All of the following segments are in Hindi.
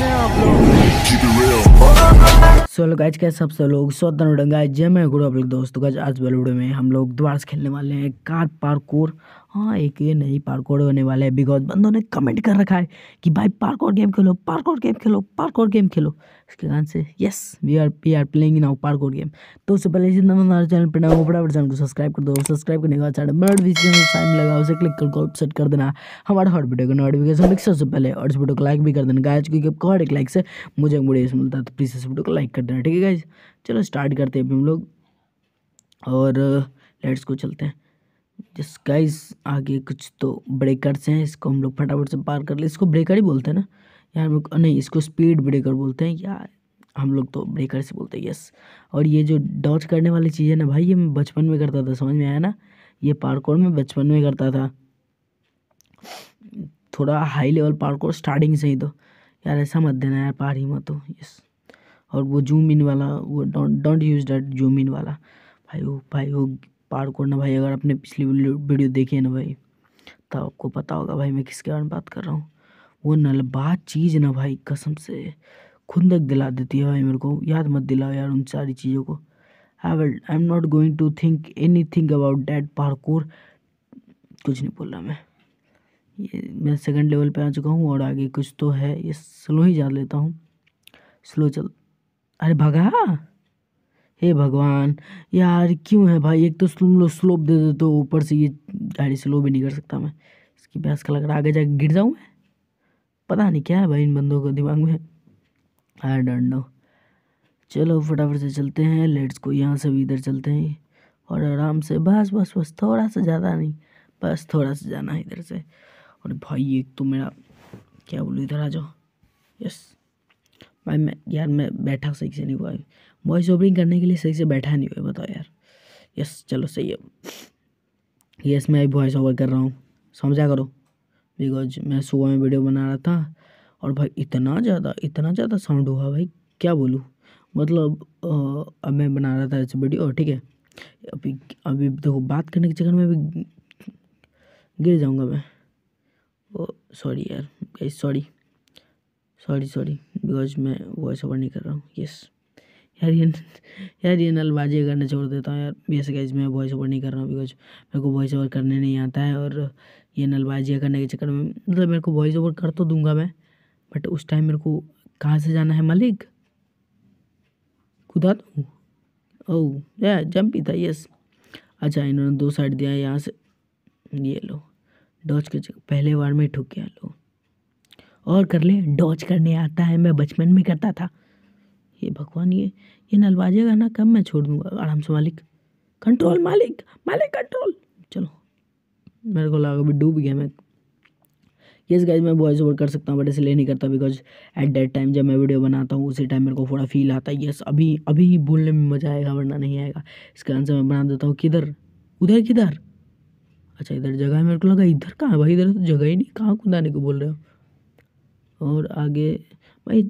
कैसे हैं आप लोग सोलो गाइज के सब लोग सौतन उड़ंगा जय मैं गुरु आप लोग दोस्तों गाइज आज वाले वीडियो में हम लोग दोबारा खेलने वाले हैं कार पार्कोर हाँ एक ये नई पार्कोर होने वाले हैं बिकॉज बंदों ने कमेंट कर रखा है कि भाई पार्कोर गेम खेलो पार्कोर गेम खेलो पार्कोर गेम खेलो उसके कारण से yes we are we are playing in our parkour game तो उससे पहले जितना हमारे चैनल पर ना हो चैनल को सब्सक्राइब कर दो सब्सक्राइब करने के बाद साइड बर्ड भी टाइम लगा उसे क्लिक कर कॉल सेट कर देना हमारे हर वीडियो का नोटिफिकेशन मिक्स सबसे पहले और इस वीडियो को लाइक भी कर देना गाइज क्योंकि आपको हर एक लाइक से मुझे मोटिवेशन मिलता है तो प्लीज़ इस वीडियो को लाइक कर देना ठीक है गाइज चलो स्टार्ट करते हैं अभी हम लोग और लेट्स को चलते हैं जिस गाइस आगे कुछ तो ब्रेकर्स हैं इसको हम लोग फटाफट से पार कर ले इसको ब्रेकर ही बोलते हैं ना यार नहीं इसको स्पीड ब्रेकर बोलते हैं या हम लोग तो ब्रेकर से बोलते हैं यस और ये जो डॉच करने वाली चीज़ है ना भाई ये मैं बचपन में करता था समझ में आया ना ये पार्कोर में बचपन में करता था थोड़ा हाई लेवल पार्कोर स्टार्टिंग से ही तो यार ऐसा मत देना यार पार ही मत हो यस और वो जूम इन वाला वो don't don't use that zoom in वाला भाई वो भाई वो पार्कोर ना भाई अगर आपने पिछली वीडियो देखी है ना भाई तो आपको पता होगा भाई मैं किसके बारे में बात कर रहा हूँ वो बात चीज़ ना भाई कसम से खुंदक दिला देती है भाई मेरे को याद मत दिलाओ यार उन सारी चीज़ों को I will I am not going to think anything about that parkour कुछ नहीं बोल रहा मैं ये मैं सेकंड लेवल पे आ चुका हूँ और आगे कुछ तो है ये स्लो ही जान लेता हूँ स्लो चल अरे भगा हे भगवान यार क्यों है भाई एक तो तुम लोग स्लोप दे देते हो ऊपर से ये गाड़ी स्लो भी नहीं कर सकता मैं इसकी बहस का लग रहा आगे जाके गिर जाऊँ मैं पता नहीं क्या है भाई इन बंदों को दिमाग में आई डोंट नो चलो फटाफट से चलते हैं लेट्स को यहाँ से भी इधर चलते हैं और आराम से बस बस बस थोड़ा सा ज़्यादा नहीं बस थोड़ा सा जाना है इधर से और भाई एक तो मेरा क्या बोलूँ इधर आ जाओ यस भाई मैं यार मैं बैठा सही से नहीं हुआ वॉइस ओपनिंग करने के लिए सही से बैठा नहीं हुआ बताओ यार यस चलो सही है यस मैं वॉइस ओवर कर रहा हूँ समझा करो बिकॉज मैं सुबह में वीडियो बना रहा था और भाई इतना ज़्यादा इतना ज़्यादा साउंड हुआ भाई क्या बोलूँ मतलब अब मैं बना रहा था ऐसे वीडियो ठीक है अभी अभी देखो बात करने के चक्कर में अभी गिर जाऊँगा मैं वो सॉरी यार सॉरी सॉरी सॉरी बिकॉज मैं वॉइस ओवर नहीं कर रहा हूँ यस यार ये यार ये नलबाजी करना छोड़ देता हूँ यार यस गाइज मैं वॉइस ओवर नहीं कर रहा हूँ बिकॉज मेरे को वॉइस ओवर करने नहीं आता है और ये नलबाजिया करने के चक्कर में मतलब मेरे को वॉइस ओवर कर तो दूंगा मैं बट उस टाइम मेरे को कहाँ से जाना है मलिक खुदा दूँ ओ oh, या जंपी था यस अच्छा इन्होंने दो साइड दिया यहाँ से ये लो डॉच के पहले बार में ठुक गया लो और कर ले डॉच करने आता है मैं बचपन में करता था ये भगवान ये ये नलबाजे गाना कब मैं छोड़ दूंगा आराम से मालिक कंट्रोल मालिक मालिक कंट्रोल चलो मेरे को लगा भी डूब गया मैं yes, गाइज मैं वॉइस ओवर कर सकता हूँ बट इसलिए नहीं करता बिकॉज एट दैट टाइम जब मैं वीडियो बनाता हूँ उसी टाइम मेरे को थोड़ा फील आता है यस अभी अभी बोलने में मज़ा आएगा वरना नहीं आएगा इस कारण से मैं बना देता हूँ किधर उधर किधर अच्छा इधर जगह है मेरे को लगा इधर कहाँ है भाई इधर तो जगह ही नहीं कहाँ कुदाने को बोल रहे हो और आगे भाई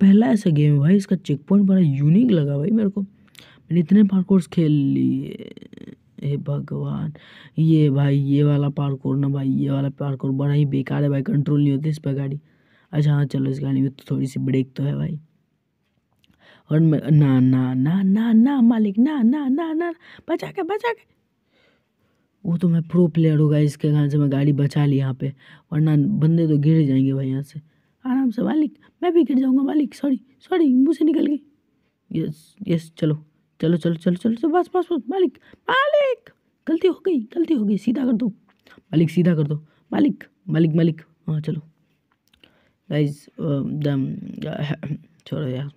पहला ऐसा गेम है भाई इसका चेक पॉइंट बड़ा यूनिक लगा भाई मेरे को मैंने इतने पार्कोर्स खेल लिए हे भगवान ये भाई ये वाला पार्कोर ना भाई ये वाला पार्कोर बड़ा ही बेकार है भाई कंट्रोल नहीं होती इस पर गाड़ी अच्छा हाँ चलो इस गाड़ी में तो थोड़ी सी ब्रेक तो है भाई और ना ना ना ना ना मालिक ना ना ना ना बचा के बचा के वो तो मैं प्रो प्लेयर होगा इसके कारण से मैं गाड़ी बचा ली यहाँ पे वरना बंदे तो गिर जाएंगे भाई यहाँ से आराम से मालिक मैं भी गिर जाऊँगा मालिक सॉरी सॉरी मुझसे निकल गई यस यस चलो चलो चलो चलो चलो चलो बस बस बस मालिक मालिक गलती हो गई गलती हो गई सीधा कर दो मालिक सीधा कर दो मालिक मालिक मालिक हाँ चलो गाइस दम छोड़ो यार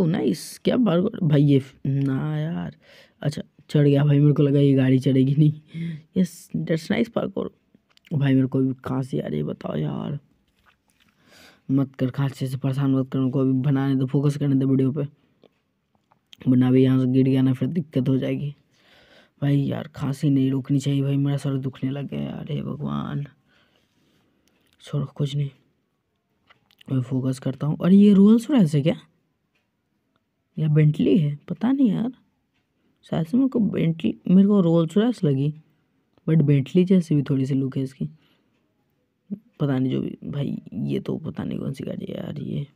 ओ नाइस क्या बार भाई ये ना यार अच्छा चढ़ गया भाई मेरे को लगा ये गाड़ी चढ़ेगी नहीं यस डेट्स नाइस पार्क और भाई मेरे को भी खांसी आ रही है बताओ यार मत कर खांसी से परेशान मत करो को अभी बनाने दो फोकस करने दो वीडियो पे वरना भी यहाँ से गिर गया ना फिर दिक्कत हो जाएगी भाई यार खांसी नहीं रुकनी चाहिए भाई मेरा सर दुखने लग गया यार हे भगवान छोड़ो कुछ नहीं मैं फोकस करता हूँ अरे ये रोल्स रॉयस है क्या या बेंटली है पता नहीं यार शायद से मेरे को बेंटली मेरे को रोल्स रॉयस लगी बट बेंटली जैसी भी थोड़ी सी लुक है इसकी पता नहीं जो भी भाई ये तो पता नहीं कौन सी गाड़ी है यार ये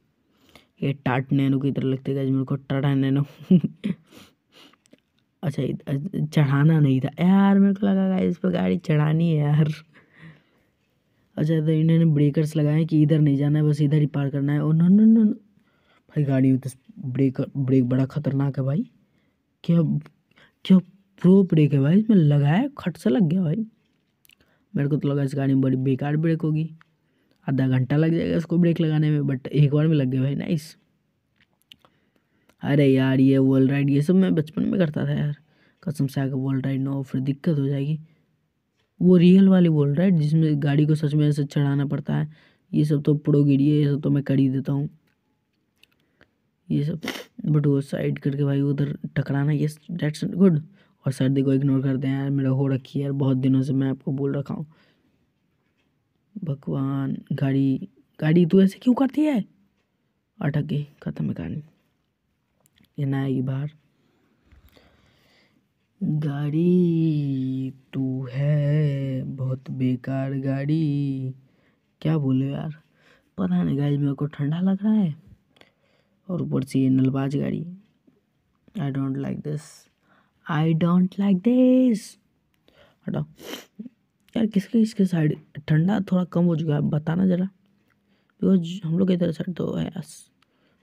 ये टाट नैनो की तरह लगते है मेरे को टाटा नैनो अच्छा चढ़ाना नहीं था यार मेरे को लगा इस पर गाड़ी चढ़ानी है यार अच्छा इधर तो इन्होंने ब्रेकर्स लगाए कि इधर नहीं जाना है बस इधर ही पार करना है और नो नो नो भाई गाड़ी तो ब्रेक ब्रेक बड़ा खतरनाक है भाई क्या क्या प्रो ब्रेक है भाई इसमें लगाया खट से लग गया भाई मेरे को तो लगा इस गाड़ी में बड़ी बेकार ब्रेक होगी आधा घंटा लग जाएगा इसको ब्रेक लगाने में बट एक बार में लग गए भाई नाइस अरे यार ये वॉल राइड ये सब मैं बचपन में करता था यार कसम से आगे वॉल राइड ना हो फिर दिक्कत हो जाएगी वो रियल वाली वॉल राइड जिसमें गाड़ी को सच में ऐसे चढ़ाना पड़ता है ये सब तो प्रोगिरी है ये सब तो मैं कर ही देता हूँ ये सब बट वो साइड करके भाई उधर टकराना ये डेट्स गुड और सर्दी को इग्नोर करते हैं यार मेरा हो रखी है यार बहुत दिनों से मैं आपको बोल रखा हूँ भगवान गाड़ी गाड़ी तू ऐसे क्यों करती है अटक गई खत्म कहानी ये ना आएगी बाहर गाड़ी तू है बहुत बेकार गाड़ी क्या बोले यार पता नहीं गाड़ी मेरे को ठंडा लग रहा है और ऊपर से ये नलबाज गाड़ी I don't like this I don't like this हटाओ यार किसके किसके साइड ठंडा थोड़ा कम हो चुका है बताना ज़रा बिकॉज हम लोग इधर साइड तो है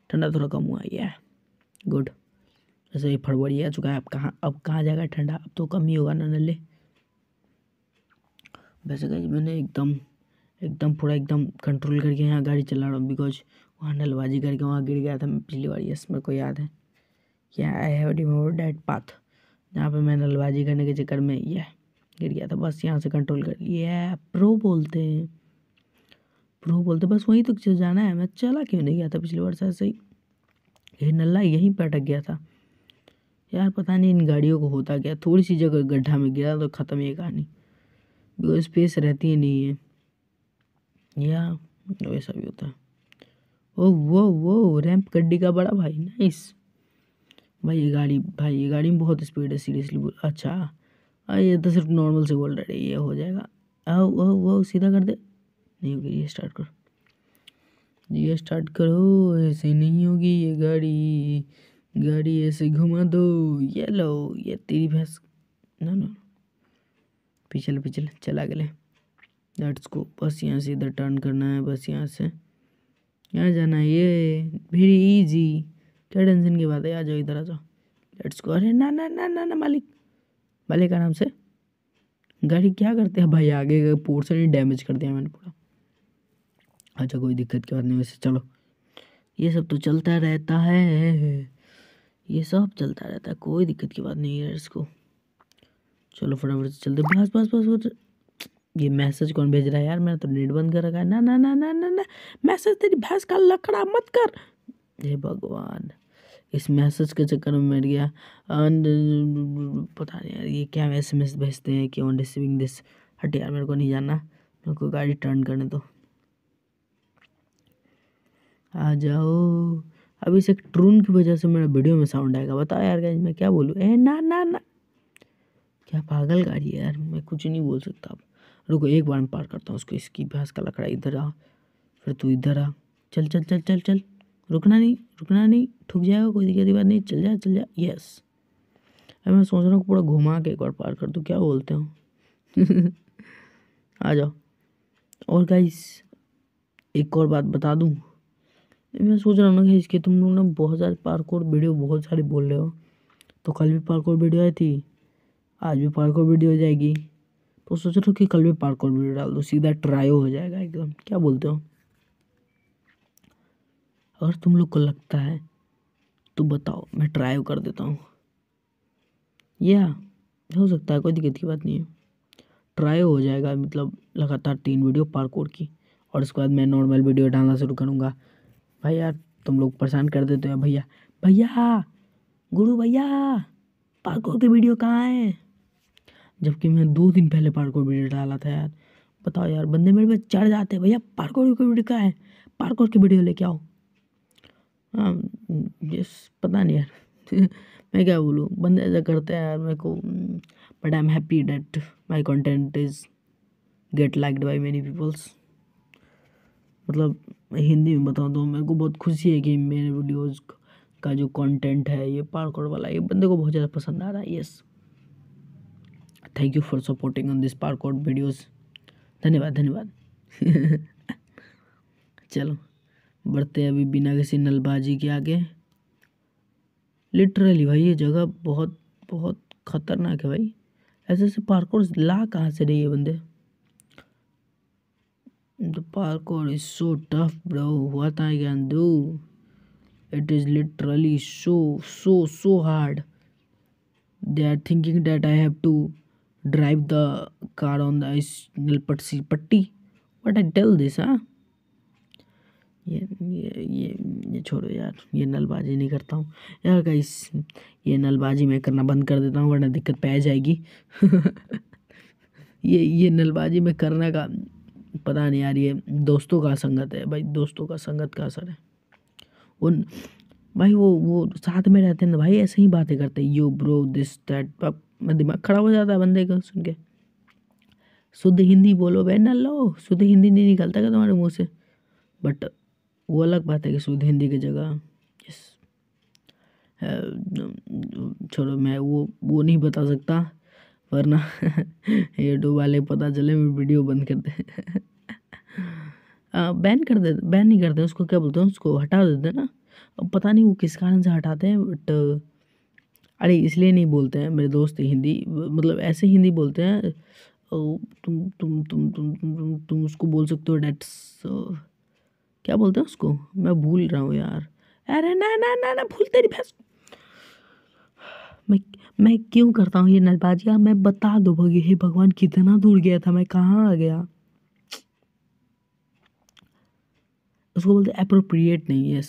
ठंडा थोड़ा कम हुआ यार गुड जैसे फरवरी आ चुका है अब कहाँ अब कहाँ जाएगा ठंडा अब तो कम ही होगा ना नल्ले वैसे कहीं मैंने एकदम एकदम पूरा एकदम कंट्रोल करके यहाँ गाड़ी चला रहा हूँ बिकॉज वहाँ नलबाजी करके वहाँ गिर गया था मैं पिछली बार यस मेरे को याद है या आई हैव रिमेम्बर पाथ जहाँ पे मैं नलबाजी करने के चक्कर में यह गिर गया था बस यहाँ से कंट्रोल कर लिया प्रो बोलते हैं प्रो बोलते बस वहीं तक तो जाना है मैं चला क्यों नहीं गया था पिछले वर्ष ऐसे ही ये नल्ला यहीं पर अटक गया था यार पता नहीं इन गाड़ियों को होता क्या थोड़ी सी जगह गड्ढा में गिरा तो ख़त्म ये कहानी बिकॉज स्पेस रहती ही नहीं है या वैसा मतलब भी होता है ओ वो वो रैंप गड्डी का बड़ा भाई नाइस भाई ये गाड़ी भाई ये गाड़ी में बहुत स्पीड है सीरियसली अच्छा हाँ, ये तो सिर्फ नॉर्मल से बोल रहे ये हो जाएगा आओ आओ वो सीधा कर दे नहीं होगी ये स्टार्ट करो ये स्टार्ट करो ऐसे नहीं होगी ये गाड़ी गाड़ी ऐसे घुमा दो ये लो ये तेरी भैंस ना ना पिछल पिछल चला गले लेट्स को बस यहाँ से इधर टर्न करना है बस यहाँ से यहाँ जाना है ये वेरी इजी क्या टेंशन की बात है आ जाओ इधर आ जाओ लेट्स को अरे ना ना ना ना ना मालिक भले का नाम से गाड़ी क्या करते हैं भाई आगे पोर्सन ही डैमेज कर दिया मैंने पूरा अच्छा कोई दिक्कत की बात नहीं वैसे चलो ये सब तो चलता रहता है ये सब चलता रहता है कोई दिक्कत की बात नहीं है इसको चलो फटाफट से चलते बस बस बस बस ये मैसेज कौन भेज रहा है यार मैंने तो नेट बंद कर रखा है ना ना ना ना ना ना मैसेज तेरी भैंस का लकड़ा मत कर हे भगवान इस मैसेज के चक्कर में मर गया पता नहीं यार ये क्या एस एम एस भेजते हैं कि ऑन रिसीविंग दिस हट यार मेरे को नहीं जाना मेरे को गाड़ी टर्न करने दो आ जाओ अब इस एक ट्रून की वजह से मेरा वीडियो में साउंड आएगा बताओ यार गाइस मैं क्या बोलूँ ए ना ना ना क्या पागल गाड़ी है यार मैं कुछ नहीं बोल सकता अब रुको एक बार मैं पार करता हूँ उसको इसकी भैंस का लकड़ा इधर आ फिर तू इधर आ चल चल चल चल चल रुकना नहीं रुकना नहीं ठुक जाएगा कोई दिक्कत की बात नहीं चल जा चल जा यस अभी मैं सोच रहा हूँ पूरा घुमा के एक बार पार कर दूँ क्या बोलते हो आ जाओ और गाइस एक और बात बता दूँ मैं सोच रहा हूँ ना गाइस कि तुम लोग ना बहुत सारे पार्कोर वीडियो बहुत सारे बोल रहे हो तो कल भी पार्कोर वीडियो आई थी आज भी पार्कोर वीडियो हो जाएगी तो सोच रहा हूँ कि कल भी पार्कोर वीडियो डाल दो सीधा ट्राई हो जाएगा एकदम क्या बोलते हो अगर तुम लोग को लगता है तो बताओ मैं ट्राई कर देता हूँ या हो सकता है कोई दिक्कत की बात नहीं है ट्राई हो जाएगा मतलब लगातार तीन वीडियो पार्कोर की और उसके बाद मैं नॉर्मल वीडियो डालना शुरू करूँगा भाई यार तुम लोग परेशान कर देते हो भैया भैया गुरु भैया पार्कोर की वीडियो कहाँ है जबकि मैं दो दिन पहले पार्कोर वीडियो डाला था यार बताओ यार बंदे मेरे में चढ़ जाते हैं भैया पार्कोर की वीडियो कहाँ है पार्कोर की वीडियो लेके आओ हाँ यस पता नहीं यार मैं क्या बोलूँ बंदे ऐसा करते हैं यार मेरे को but I am happy that my content is get liked by many peoples मतलब हिंदी में बताऊँ तो मेरे को बहुत खुशी है कि मेरे वीडियोज़ का जो कंटेंट है ये पार्कआउट वाला ये बंदे को बहुत ज़्यादा पसंद आ रहा है yes thank you for supporting on this parkour videos धन्यवाद धन्यवाद चलो बढ़ते हैं अभी बिना किसी नलबाजी के आगे लिटरली भाई ये जगह बहुत बहुत खतरनाक है भाई ऐसे ऐसे पार्कोर ला कहाँ से रही है बंदे the parkour is so tough bro हुआ था can do it is literally so so so hard they are thinking that I have to drive the car on the पट्टी पट्टी आई टेल दिस हाँ ये ये ये ये छोड़ो यार ये नलबाजी नहीं करता हूँ यार गाइस ये नलबाजी मैं करना बंद कर देता हूँ वरना दिक्कत पै जाएगी ये ये नलबाजी मैं करने का पता नहीं यार ये दोस्तों का संगत है भाई दोस्तों का संगत का असर है उन भाई वो वो साथ में रहते हैं ना भाई ऐसे ही बातें करते हैं यू ब्रो दिस दैट मैं दिमाग खराब हो जाता है बंदे का सुन के शुद्ध हिंदी बोलो भाई ना लो शुद्ध हिंदी नहीं निकलता क्या तुम्हारे मुँह से बट वो अलग बात है कि शुद्ध हिंदी की जगह छोड़ो मैं वो वो नहीं बता सकता वरना यूट्यूब वाले पता चले वीडियो बंद कर दे बैन कर देते बैन नहीं करते उसको क्या बोलते हैं उसको हटा देते हैं ना अब पता नहीं वो किस कारण से हटाते हैं बट अरे इसलिए नहीं बोलते हैं मेरे दोस्त हिंदी मतलब ऐसे हिंदी बोलते हैं तुम तुम तुम तुम तुम तुम, तुम उसको बोल सकते हो डेट्स क्या बोलते हैं उसको मैं भूल रहा हूँ यार अरे ना ना ना ना भूल तेरी भैंस मैं मैं क्यों करता हूँ ये नजबाजिया मैं बता दो भगे हे भगवान कितना दूर गया था मैं कहाँ आ गया उसको बोलते अप्रोप्रिएट नहीं है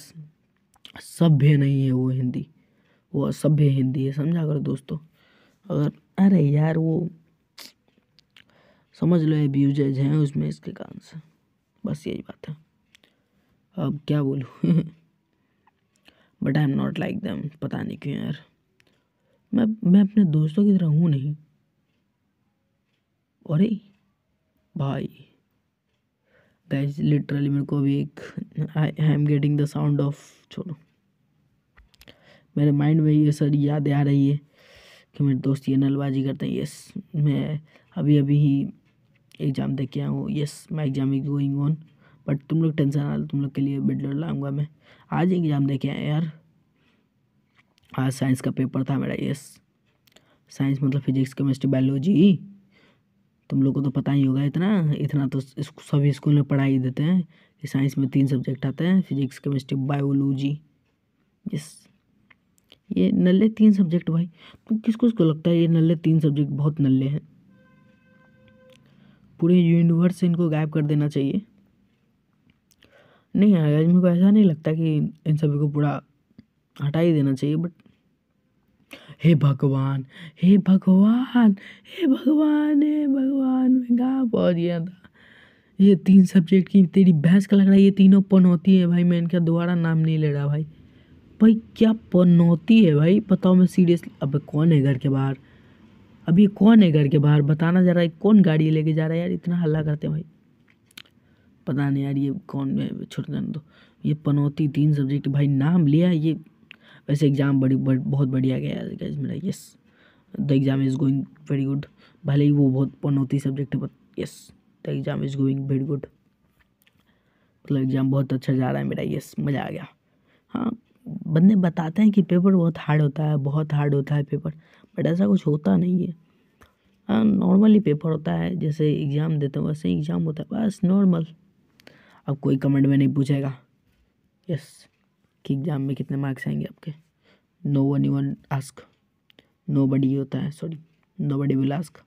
सभ्य नहीं है वो हिंदी वो असभ्य हिंदी है समझा कर दोस्तों अगर अरे यार वो समझ लो एब्यूजेज हैं उसमें इसके कारण से बस यही बात है अब क्या बोलूँ but I am not like them पता नहीं क्यों यार मैं मैं अपने दोस्तों की तरह हूँ नहीं अरे भाई गाइज लिटरली मेरे को अभी एक I am getting the sound of छोड़ो मेरे माइंड में ये सर यादें आ रही है कि मेरे दोस्त ये नलबाजी करते हैं यस मैं अभी अभी ही एग्ज़ाम दे के आया हूँ yes my exam is going on but तुम लोग टेंशन ना लो तुम लोग के लिए बेड लोड लाऊंगा मैं आज एग्ज़ाम दे के आए यार आज साइंस का पेपर था मेरा यस साइंस मतलब फिजिक्स केमिस्ट्री बायोलॉजी तुम लोग को तो पता ही होगा इतना इतना तो सभी स्कूल में पढ़ाई देते हैं कि साइंस में तीन सब्जेक्ट आते हैं फिजिक्स केमिस्ट्री बायोलॉजी यस ये नल्ले तीन सब्जेक्ट भाई तो कुछ को लगता है ये नल्ले तीन सब्जेक्ट बहुत नल्ले हैं पूरे यूनिवर्स से इनको गायब कर देना चाहिए नहीं यार आज मेरे को ऐसा नहीं लगता कि इन सभी को पूरा हटा ही देना चाहिए बट हे भगवान हे भगवान हे भगवान हे भगवान मैं कहाँ पहुँच गया था ये तीन सब्जेक्ट की तेरी बहस का लग रहा है ये तीनों पनौती है भाई मैं इनका दोबारा नाम नहीं ले रहा भाई भाई क्या पनौती है भाई बताओ मैं सीरियसली अब कौन है घर के बाहर अभी कौन है घर के बाहर बताना जा रहा है कौन गाड़ी लेके जा रहा है यार इतना हल्ला करते हैं भाई पता नहीं यार ये कौन में छोड़ देने दो ये पनौती तीन सब्जेक्ट भाई नाम लिया ये वैसे एग्ज़ाम बड़ी बड़, बहुत बढ़िया गया गाइज मेरा yes the exam is going very good भले ही वो बहुत पनौती सब्जेक्ट है but yes the exam is going very good मतलब एग्ज़ाम बहुत अच्छा जा रहा है मेरा यस मज़ा आ गया हाँ बंदे बताते हैं कि पेपर बहुत हार्ड होता है बहुत हार्ड होता है पेपर बट ऐसा कुछ होता नहीं है हाँ नॉर्मली पेपर होता है जैसे एग्ज़ाम देते हैं वैसे एग्ज़ाम होता है बस नॉर्मल अब कोई कमेंट में नहीं पूछेगा यस कि एग्ज़ाम में कितने मार्क्स आएंगे आपके no one you one ask nobody होता है sorry nobody will ask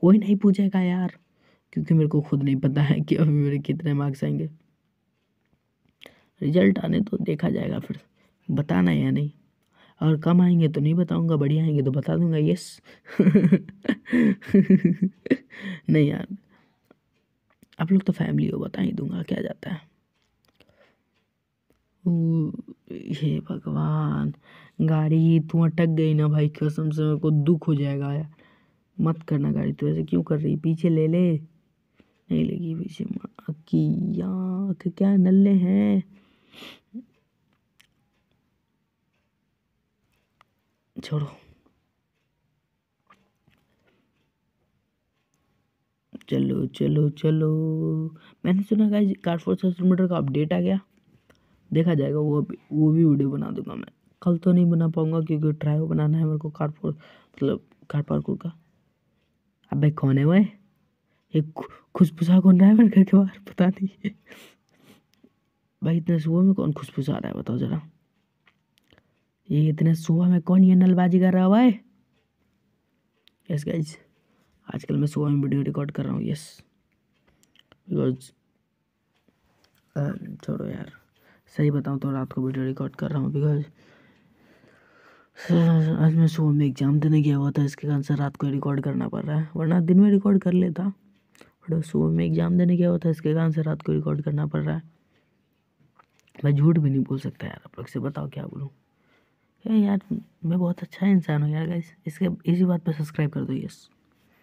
कोई नहीं पूछेगा यार क्योंकि मेरे को खुद नहीं पता है कि अभी मेरे कितने मार्क्स आएंगे रिजल्ट आने तो देखा जाएगा फिर बताना या नहीं और कम आएंगे तो नहीं बताऊंगा बढ़िया आएंगे तो बता दूंगा यस नहीं यार आप लोग तो फैमिली हो बता ही दूंगा क्या जाता है हे भगवान गाड़ी तू अटक गई ना भाई कसम से मेरे को दुख हो जाएगा यार मत करना गाड़ी तू ऐसे क्यों कर रही पीछे ले ले नहीं लगी पीछे की आँख क्या नल्ले हैं छोड़ो चलो चलो चलो मैंने सुना कहा कार फोर मीटर का अपडेट आ गया देखा जाएगा वो भी वो भी वीडियो बना दूंगा मैं कल तो नहीं बना पाऊंगा क्योंकि ट्राई बनाना है मेरे को कार फोर मतलब कार पार्कों का अब भाई कौन है वह ये खुशबुसा कौन रहा है मेरे घर के बाहर पता नहीं भाई इतना सुबह में कौन खुशबुसा रहा है बताओ ज़रा ये इतने सुबह में कौन ये नलबाजी कर रहा है भाई यस गाइज़ आजकल मैं सुबह में वीडियो रिकॉर्ड कर रहा हूँ यस बिकॉज छोड़ो यार सही बताऊँ तो रात को वीडियो रिकॉर्ड कर रहा हूँ बिकॉज आज मैं सुबह में एग्ज़ाम देने गया हुआ था इसके कारण से रात को रिकॉर्ड करना पड़ रहा है वरना दिन में रिकॉर्ड कर लेता बट सुबह में एग्ज़ाम देने गया हुआ था इसके कारण से रात को रिकॉर्ड करना पड़ रहा है मैं झूठ भी नहीं बोल सकता यार आप लोग से बताओ क्या बोलूँ यार मैं बहुत अच्छा इंसान हूँ यार इसके इसी बात पर सब्सक्राइब कर दो यस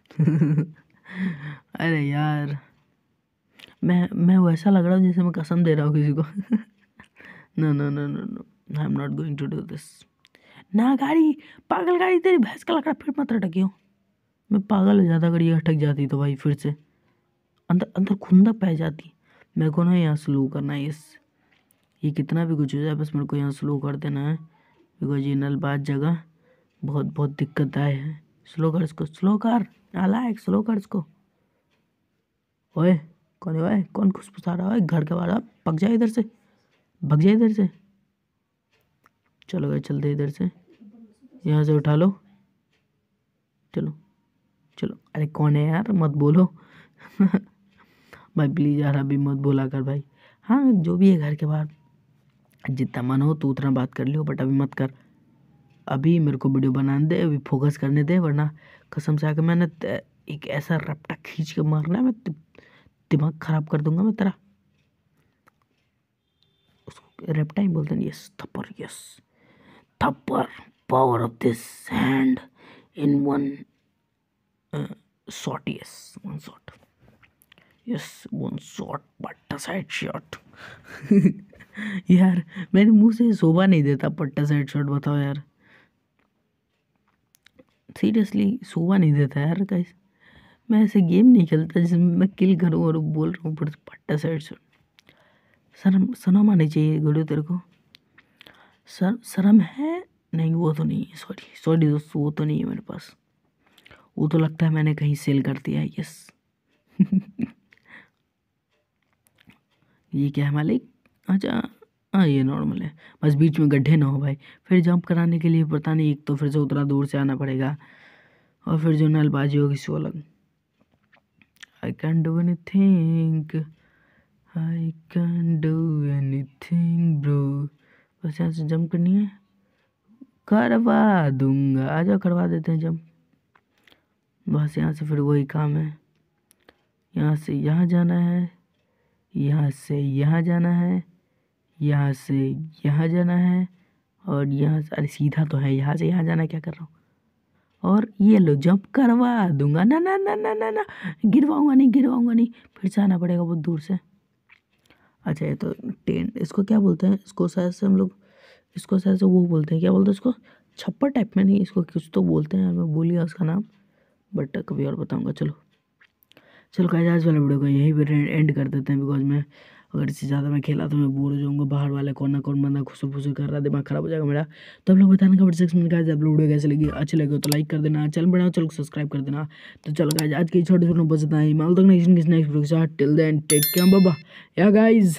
अरे यार मैं मैं वैसा लग रहा हूँ जैसे मैं कसम दे रहा हूँ किसी को no no no no no I am not going to do this ना गाड़ी पागल गाड़ी तेरी भैंस का लकड़ा फिर मत अटकियो मैं पागल हो जाता अगर ये अटक जाती तो भाई फिर से अंदर अंदर खुंदक पै जाती मेरे को ना यहाँ स्लो करना है इस ये कितना भी कुछ हो जाए बस मेरे को यहाँ स्लो कर देना है बिकॉज ये नलबाज जगह बहुत बहुत दिक्कत आए है स्लो कर इसको स्लो कर एक स्लो कर इसको ओए कौन है कौन खुशफुसा रहा है घर के बाहर पक जाए इधर से भग जाए इधर से चलो भाई चलते इधर से यहाँ से उठा लो चलो चलो अरे कौन है यार मत बोलो भाई प्लीज़ यार अभी मत बोला कर भाई हाँ जो भी है घर के बाहर जितना मन हो तो उतना बात कर लियो बट अभी मत कर अभी मेरे को वीडियो बनाने दे अभी फोकस करने दे वरना कसम से आकर मैंने एक ऐसा रपटा खींच के मारना है मैं दिमाग खराब कर दूंगा मैं तेरा उसको रेपटा ही बोलते हैं यस थप्पर यस थप्पर power of this hand in one shot yes one shot yes one shot पट्टा साइड शॉट यार मेरे मुंह से शोभा नहीं देता पट्टा साइड शॉट बताओ यार सीरियसली सुबह नहीं देता यार गाइस मैं ऐसे गेम नहीं खेलता जिसमें मैं किल करूँ और बोल रहा हूँ पट्टा साइड से शर्म शर्म आनी चाहिए गुड़ू तेरे को सर शर्म है नहीं वो तो नहीं है सॉरी सॉरी दोस्त वो तो नहीं है मेरे पास वो तो लगता है मैंने कहीं सेल कर दिया है यस ये क्या है मालिक अच्छा हाँ ये नॉर्मल है बस बीच में गड्ढे ना हो भाई फिर जंप कराने के लिए पता नहीं एक तो फिर से उतना दूर से आना पड़ेगा और फिर जो नलबाजी होगी सो अलग I can do anything I can do anything bro बस यहाँ से जंप करनी है करवा दूंगा आ जाओ करवा देते हैं जंप बस यहाँ से फिर वही काम है यहाँ से यहाँ जाना है यहाँ से यहाँ जाना है यहाँ से यहाँ जाना है और यहाँ से अरे सीधा तो है यहाँ से यहाँ जाना क्या कर रहा हूँ और ये लो जंप करवा दूंगा ना ना ना ना ना ना गिरवाऊंगा नहीं गिरवाऊंगा नहीं फिर से आना पड़ेगा बहुत दूर से अच्छा ये तो टेन इसको क्या बोलते हैं इसको शायद से हम लोग इसको शायद से वो बोलते हैं क्या बोलते हैं इसको छप्पर टाइप में नहीं इसको कुछ तो बोलते हैं मैं बोलिए उसका नाम बट कभी और बताऊँगा चलो चलो आज वाला वीडियो को यहीं पर एंड कर देते हैं बिकॉज मैं अगर इससे ज़्यादा मैं खेला तो मैं बोर हो जाऊँगा बाहर वाले कौन ना कौन बंदा खुशो खुशू कर रहा दिमाग खराब हो जाएगा मेरा तो आप लोग बताना कमेंट सेक्शन में गाइज आप लोग वीडियो कैसे लगी अच्छे लगे तो लाइक कर देना चैनल बनाओ चलो सब्सक्राइब कर देना तो चलो गाइज आज के छोटे छोटे बस इतना ही माल तक नेक्स्ट नेक्स्ट वीडियो के साथ टिल देन टेक केयर बाबा या गाइज़